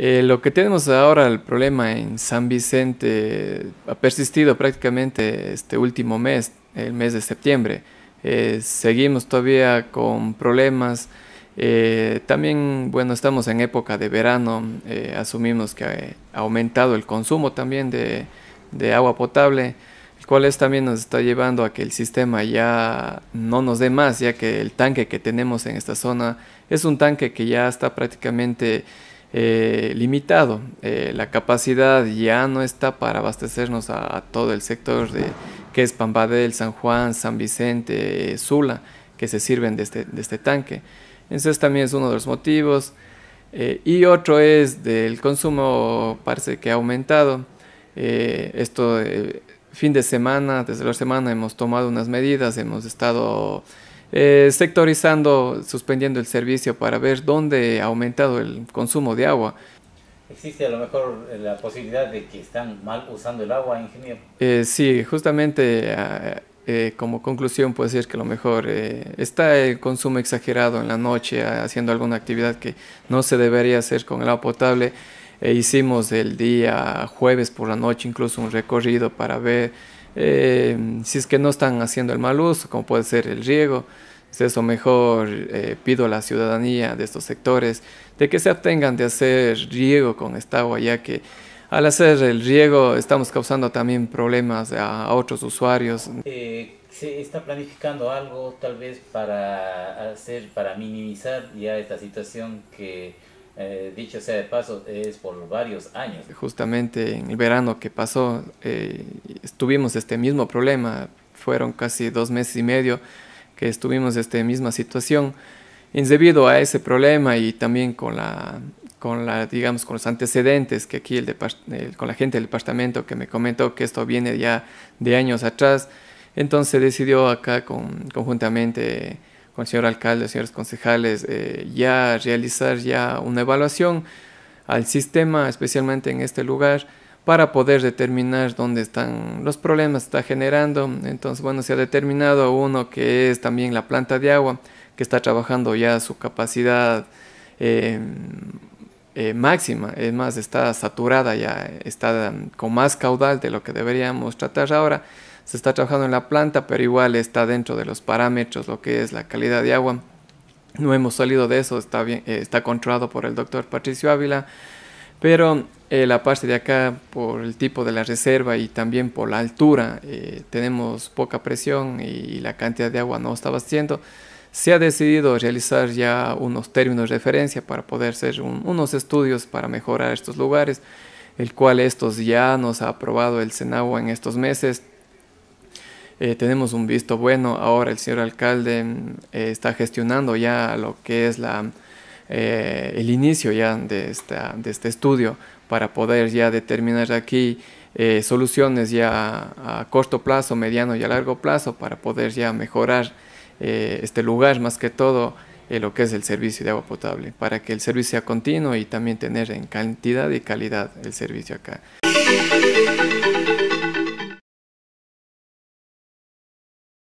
Eh, lo que tenemos ahora, el problema en San Vicente, ha persistido prácticamente este último mes, el mes de septiembre. Eh, seguimos todavía con problemas. Eh, también, bueno, estamos en época de verano, asumimos que ha aumentado el consumo también de, agua potable, el cual también nos está llevando a que el sistema ya no nos dé más, ya que el tanque que tenemos en esta zona es un tanque que ya está prácticamente... Eh, limitado. Eh, la capacidad ya no está para abastecernos a, todo el sector de que es Pambadel, San Juan, San Vicente, Sula, que se sirven de este, de este, tanque. Entonces también es uno de los motivos. Eh, y otro es del consumo, parece que ha aumentado. esto, fin de semana, desde la semana hemos tomado unas medidas, hemos estado eh, sectorizando, suspendiendo el servicio para ver dónde ha aumentado el consumo de agua. ¿Existe a lo mejor eh, la posibilidad de que están mal usando el agua, ingeniero? Eh, sí, justamente ah, como conclusión puedo decir que a lo mejor está el consumo exagerado en la noche ah, haciendo alguna actividad que no se debería hacer con el agua potable. E hicimos el día jueves por la noche incluso un recorrido para ver eh, si es que no están haciendo el mal uso, como puede ser el riego. Es pues eso mejor eh, pido a la ciudadanía de estos sectores de que se abstengan de hacer riego con esta agua, ya que al hacer el riego estamos causando también problemas a, otros usuarios. Eh, ¿Se está planificando algo tal vez para hacer, para minimizar ya esta situación que eh, dicho sea de paso, es por varios años. Justamente en el verano que pasó, eh, tuvimos este mismo problema. Fueron casi dos meses y medio que estuvimos en esta misma situación. Y debido a ese problema y también con la con la, digamos, con los antecedentes que aquí el, con la gente del departamento que me comentó que esto viene ya de años atrás, entonces decidió acá con, conjuntamente con señor alcalde, señores concejales, eh, ya realizar ya una evaluación al sistema, especialmente en este lugar, para poder determinar dónde están los problemas que está generando. Entonces, bueno, se ha determinado uno que es también la planta de agua, que está trabajando ya su capacidad em, eh, máxima, es más, está saturada ya, está con más caudal de lo que deberíamos tratar ahora se está trabajando en la planta, pero igual está dentro de los parámetros lo que es la calidad de agua. No hemos salido de eso, está, bien, eh, está controlado por el doctor Patricio Ávila, pero eh, la parte de acá, por el tipo de la reserva y también por la altura, eh, tenemos poca presión y la cantidad de agua no está bastiendo. Se ha decidido realizar ya unos términos de referencia para poder hacer unos estudios para mejorar estos lugares, el cual estos ya nos ha aprobado el Senagua en estos meses eh, tenemos un visto bueno. Ahora el señor alcalde mm, eh, está gestionando ya lo que es la, eh, el inicio ya de, de este estudio para poder ya determinar aquí soluciones ya a, corto plazo, mediano y a largo plazo para poder ya mejorar este lugar más que todo. lo que es el servicio de agua potable, para que el servicio sea continuo y también tener en cantidad y calidad el servicio acá.